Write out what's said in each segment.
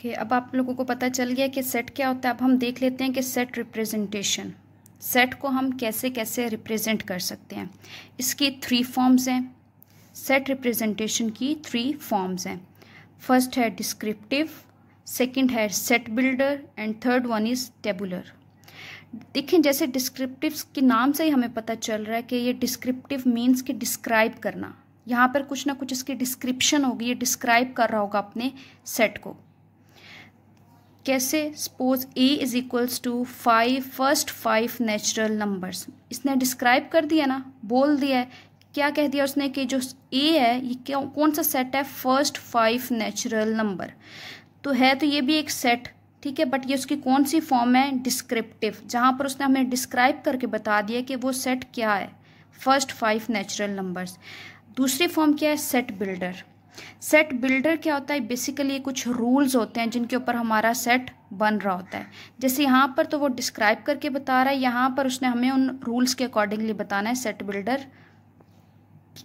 okay okay, अब आप लोगों को पता चल गया कि सेट क्या होता है अब हम देख लेते हैं कि सेट रिप्रेजेंटेशन सेट को हम कैसे कैसे रिप्रेजेंट कर सकते हैं इसकी थ्री फॉर्म्स हैं सेट रिप्रेजेंटेशन की थ्री फॉर्म्स हैं फर्स्ट है डिस्क्रिप्टिव सेकंड है set builder and third one is tabular देखें जैसे डिस्क्रिप्टिव के नाम से ही हमें पता चल रहा है कि ये डिस्क्रिप्टिव मीन्स कि डिस्क्राइब करना यहाँ पर कुछ ना कुछ इसकी डिस्क्रिप्शन होगी ये डिस्क्राइब कर रहा होगा अपने सेट को कैसे suppose A is equals to five first five natural numbers इसने डिस्क्राइब कर दिया ना बोल दिया है क्या कह दिया उसने कि जो ए है ये कौन सा सेट है फर्स्ट फाइव नेचुरल नंबर तो है तो ये भी एक सेट ठीक है बट ये उसकी कौन सी फॉर्म है डिस्क्रिप्टिव जहाँ पर उसने हमें डिस्क्राइब करके बता दिया कि वो सेट क्या है फर्स्ट फाइव नेचुरल नंबर्स दूसरी फॉर्म क्या है सेट बिल्डर सेट बिल्डर क्या होता है बेसिकली कुछ रूल्स होते हैं जिनके ऊपर हमारा सेट बन रहा होता है जैसे यहाँ पर तो वो डिस्क्राइब करके बता रहा है यहाँ पर उसने हमें उन रूल्स के अकॉर्डिंगली बताना है सेट बिल्डर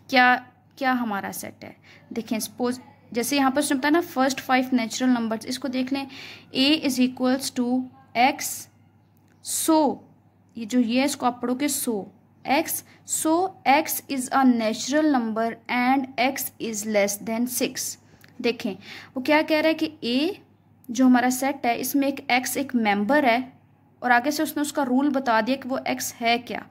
क्या क्या हमारा सेट है देखें सपोज जैसे यहाँ पर उसने बताया ना फर्स्ट फाइव नेचुरल नंबर्स इसको देख लें A is equals to X so ये जो ये है इसको आप पढ़ोगे so x so x is a natural number and x is less than six देखें वो क्या कह रहा है कि a जो हमारा सेट है इसमें एक x एक मेंबर है और आगे से उसने उसका रूल बता दिया कि वो x है क्या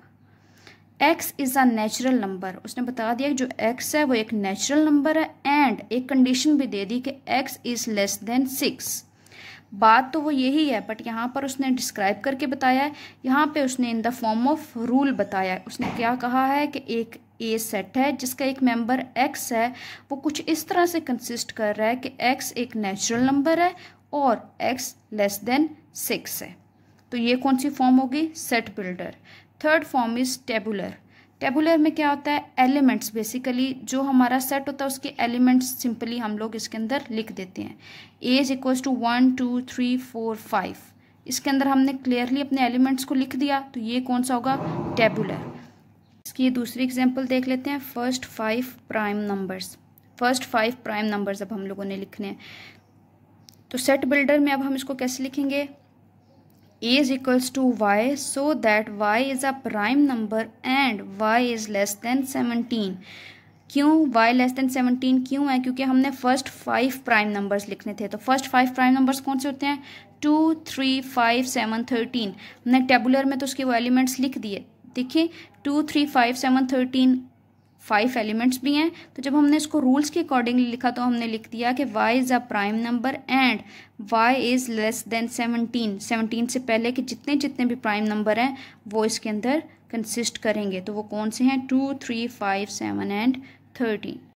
x is a natural number उसने बता दिया कि जो x है वो एक नेचुरल नंबर है एंड एक कंडीशन भी दे दी कि x is less than six बात तो वो यही है बट यहाँ पर उसने डिस्क्राइब करके बताया है यहाँ पे उसने in the form of rule बताया है उसने क्या कहा है कि एक ए सेट है जिसका एक मेंबर एक्स है वो कुछ इस तरह से कंसिस्ट कर रहा है कि एक्स एक नेचुरल नंबर है और एक्स लेस देन सिक्स है तो ये कौन सी फॉर्म होगी set builder third form is tabular tabular में क्या होता है एलिमेंट्स बेसिकली जो हमारा सेट होता है उसके एलिमेंट्स सिंपली हम लोग इसके अंदर लिख देते हैं A is equals to one two three four five इसके अंदर हमने क्लियरली अपने एलिमेंट्स को लिख दिया तो ये कौन सा होगा टेबुलर इसकी दूसरी एग्जाम्पल देख लेते हैं first five prime numbers first five prime numbers अब हम लोगों ने लिखने हैं तो सेट बिल्डर में अब हम इसको कैसे लिखेंगे is equals to y so that y is a prime number and y is less than 17 क्यों y लेस देन 17 क्यों है क्योंकि हमने फर्स्ट फाइव प्राइम नंबर्स लिखने थे तो फर्स्ट फाइव प्राइम नंबर्स कौन से होते हैं two three five seven thirteen हमने टेबुलर में तो उसके वो एलिमेंट्स लिख दिए देखिए two three five seven thirteen five elements भी हैं तो जब हमने इसको रूल्स के अकॉर्डिंगली लिखा तो हमने लिख दिया कि Y is a prime number and Y is less than seventeen seventeen से पहले के जितने जितने भी प्राइम नंबर हैं वो इसके अंदर कंसिस्ट करेंगे तो वो कौन से हैं two three five seven and thirteen